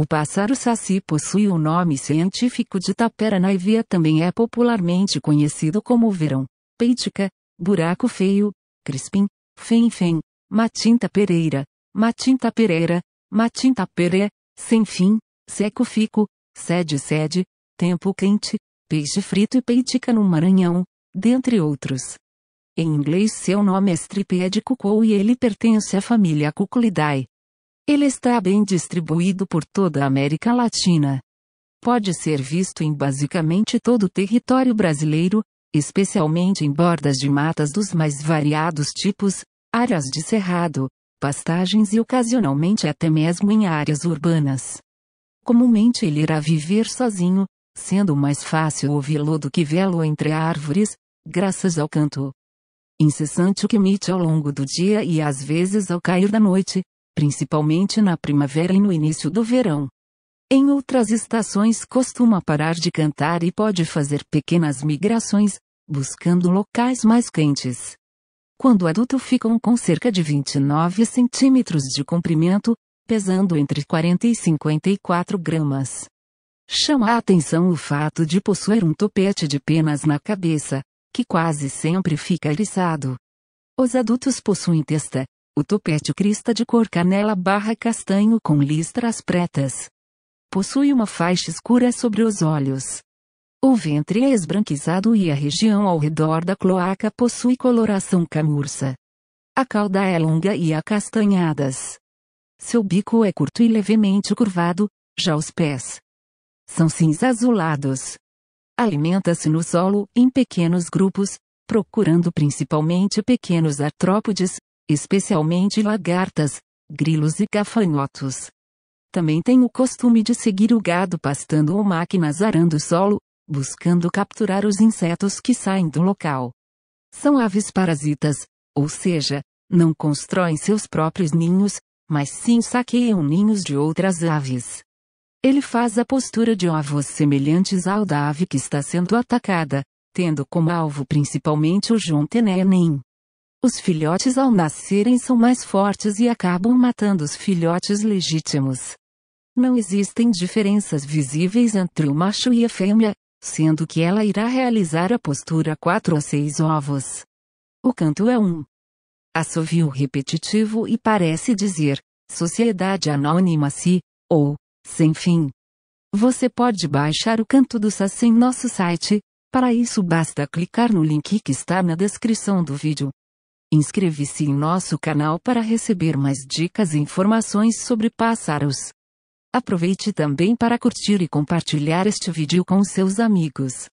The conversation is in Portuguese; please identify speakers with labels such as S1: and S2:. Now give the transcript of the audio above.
S1: O pássaro saci possui o nome científico de tapera naivia também é popularmente conhecido como verão, peitica, buraco feio, crispim, fenfen, matinta pereira, matinta pereira, matinta pere, sem fim, seco fico, sede sede, tempo quente, peixe frito e peitica no Maranhão, dentre outros. Em inglês seu nome é stripédico e ele pertence à família Cuculidae. Ele está bem distribuído por toda a América Latina. Pode ser visto em basicamente todo o território brasileiro, especialmente em bordas de matas dos mais variados tipos, áreas de cerrado, pastagens e ocasionalmente até mesmo em áreas urbanas. Comumente ele irá viver sozinho, sendo mais fácil ouvi-lo do que vê-lo entre árvores, graças ao canto incessante que emite ao longo do dia e às vezes ao cair da noite, principalmente na primavera e no início do verão. Em outras estações costuma parar de cantar e pode fazer pequenas migrações, buscando locais mais quentes. Quando adulto ficam com cerca de 29 centímetros de comprimento, pesando entre 40 e 54 gramas. Chama a atenção o fato de possuir um topete de penas na cabeça, que quase sempre fica eriçado. Os adultos possuem testa, o topete crista de cor canela barra castanho com listras pretas. Possui uma faixa escura sobre os olhos. O ventre é esbranquiçado e a região ao redor da cloaca possui coloração camurça. A cauda é longa e acastanhadas. Seu bico é curto e levemente curvado, já os pés são cinza azulados. Alimenta-se no solo em pequenos grupos, procurando principalmente pequenos artrópodes, especialmente lagartas, grilos e gafanhotos. Também tem o costume de seguir o gado pastando ou máquinas arando o solo, buscando capturar os insetos que saem do local. São aves parasitas, ou seja, não constroem seus próprios ninhos, mas sim saqueiam ninhos de outras aves. Ele faz a postura de ovos semelhantes ao da ave que está sendo atacada, tendo como alvo principalmente o Jontenenin. Os filhotes ao nascerem são mais fortes e acabam matando os filhotes legítimos. Não existem diferenças visíveis entre o macho e a fêmea, sendo que ela irá realizar a postura 4 ou 6 ovos. O canto é um assovio repetitivo e parece dizer, Sociedade Anônima Si, ou, Sem Fim. Você pode baixar o canto do Saci em nosso site, para isso basta clicar no link que está na descrição do vídeo inscreva se em nosso canal para receber mais dicas e informações sobre pássaros. Aproveite também para curtir e compartilhar este vídeo com seus amigos.